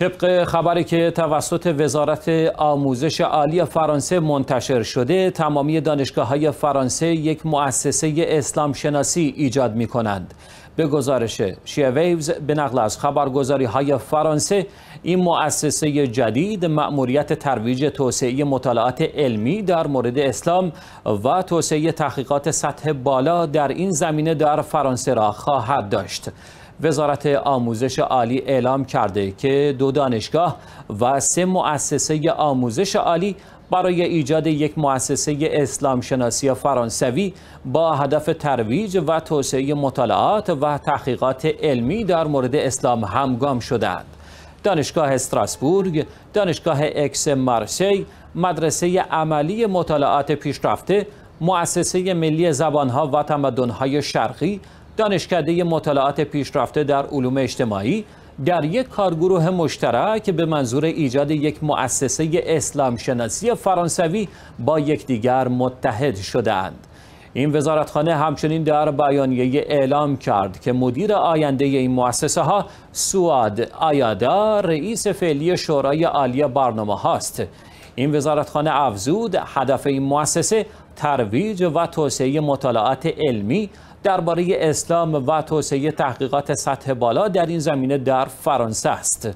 طبق خبری که توسط وزارت آموزش عالی فرانسه منتشر شده تمامی دانشگاه های فرانسه یک مؤسسه اسلام شناسی ایجاد می کنند به گزارش شیویوز ویوز به نقل از خبرگزاری های فرانسه این مؤسسه جدید مأموریت ترویج توسعه مطالعات علمی در مورد اسلام و توسعه تحقیقات سطح بالا در این زمینه در فرانسه را خواهد داشت وزارت آموزش عالی اعلام کرده که دو دانشگاه و سه مؤسسه آموزش عالی برای ایجاد یک مؤسسه اسلام شناسی فرانسوی با هدف ترویج و توسعه مطالعات و تحقیقات علمی در مورد اسلام همگام شدند. دانشگاه استراسبورگ، دانشگاه اکس مارسی، مدرسه عملی مطالعات پیشرفته، مؤسسه ملی زبانها و تمدنهای شرقی دانشکده مطالعات پیشرفته در علوم اجتماعی در یک کارگروه مشترک به منظور ایجاد یک مؤسسه اسلام شناسی فرانسوی با یکدیگر متحد شدهاند. این وزارتخانه همچنین در بیانیه اعلام کرد که مدیر آینده این مؤسسه ها سواد آیادا رئیس فعلی شورای عالی برنامه هاست این وزارتخانه افزود هدف این مؤسسه ترویج و توسعه مطالعات علمی درباره اسلام و توسعه تحقیقات سطح بالا در این زمینه در فرانسه است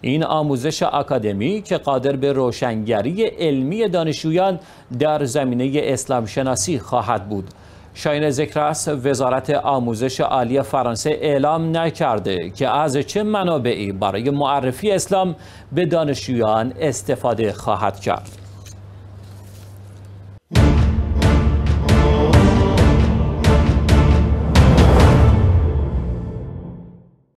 این آموزش آکادمی که قادر به روشنگری علمی دانشجویان در زمینه اسلام شناسی خواهد بود شاین ذکر است وزارت آموزش عالی فرانسه اعلام نکرده که از چه منابعی برای معرفی اسلام به دانشجویان استفاده خواهد کرد.